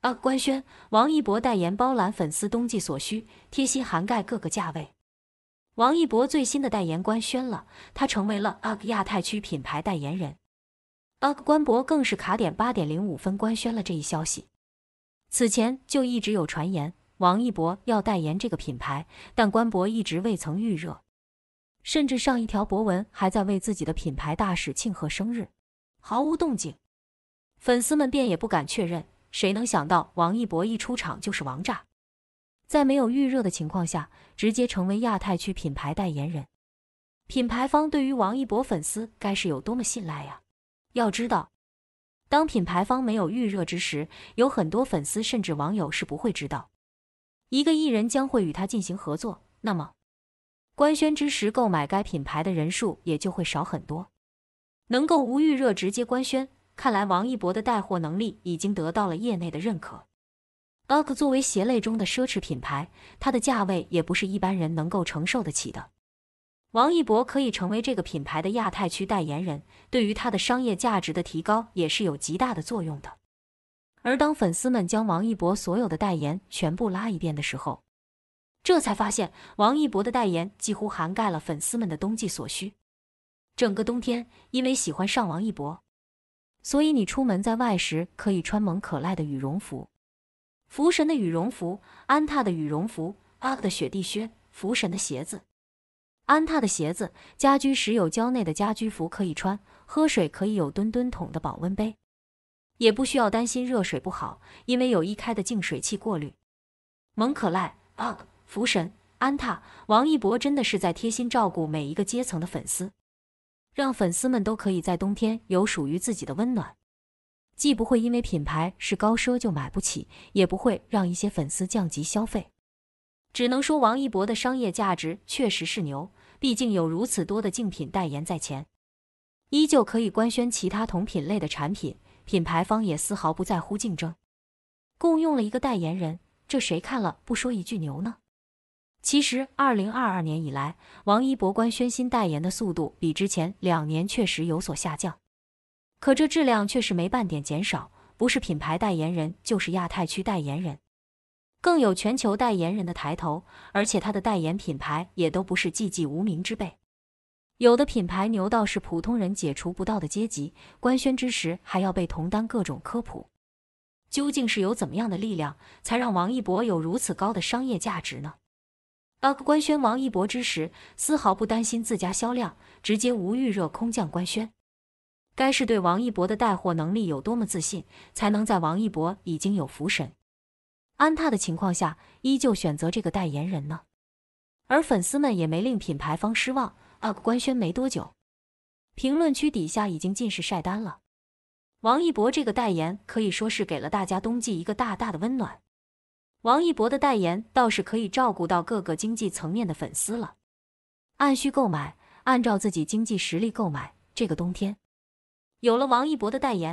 啊！官宣，王一博代言包揽粉丝冬季所需，贴心涵盖各个价位。王一博最新的代言官宣了，他成为了阿克亚太区品牌代言人。阿克官博更是卡点八点零五分官宣了这一消息。此前就一直有传言王一博要代言这个品牌，但官博一直未曾预热，甚至上一条博文还在为自己的品牌大使庆贺生日，毫无动静，粉丝们便也不敢确认。谁能想到王一博一出场就是王炸，在没有预热的情况下，直接成为亚太区品牌代言人，品牌方对于王一博粉丝该是有多么信赖呀？要知道，当品牌方没有预热之时，有很多粉丝甚至网友是不会知道一个艺人将会与他进行合作，那么官宣之时购买该品牌的人数也就会少很多，能够无预热直接官宣。看来王一博的带货能力已经得到了业内的认可。阿克作为鞋类中的奢侈品牌，它的价位也不是一般人能够承受得起的。王一博可以成为这个品牌的亚太区代言人，对于它的商业价值的提高也是有极大的作用的。而当粉丝们将王一博所有的代言全部拉一遍的时候，这才发现王一博的代言几乎涵盖了粉丝们的冬季所需。整个冬天，因为喜欢上王一博。所以你出门在外时可以穿蒙可赖的羽绒服，福神的羽绒服，安踏的羽绒服，阿克的雪地靴，福神的鞋子，安踏的鞋子。家居时有蕉内的家居服可以穿，喝水可以有吨吨桶的保温杯，也不需要担心热水不好，因为有一开的净水器过滤。蒙可赖、阿克、福神、安踏，王一博真的是在贴心照顾每一个阶层的粉丝。让粉丝们都可以在冬天有属于自己的温暖，既不会因为品牌是高奢就买不起，也不会让一些粉丝降级消费。只能说王一博的商业价值确实是牛，毕竟有如此多的竞品代言在前，依旧可以官宣其他同品类的产品，品牌方也丝毫不在乎竞争，共用了一个代言人，这谁看了不说一句牛呢？其实，二零二二年以来，王一博官宣新代言的速度比之前两年确实有所下降，可这质量却是没半点减少，不是品牌代言人就是亚太区代言人，更有全球代言人的抬头，而且他的代言品牌也都不是寂寂无名之辈，有的品牌牛到是普通人解除不到的阶级，官宣之时还要被同担各种科普。究竟是有怎么样的力量，才让王一博有如此高的商业价值呢？阿克官宣王一博之时，丝毫不担心自家销量，直接无预热空降官宣。该是对王一博的带货能力有多么自信，才能在王一博已经有福神安踏的情况下，依旧选择这个代言人呢？而粉丝们也没令品牌方失望，阿克官宣没多久，评论区底下已经尽是晒单了。王一博这个代言可以说是给了大家冬季一个大大的温暖。王一博的代言倒是可以照顾到各个经济层面的粉丝了，按需购买，按照自己经济实力购买。这个冬天，有了王一博的代言。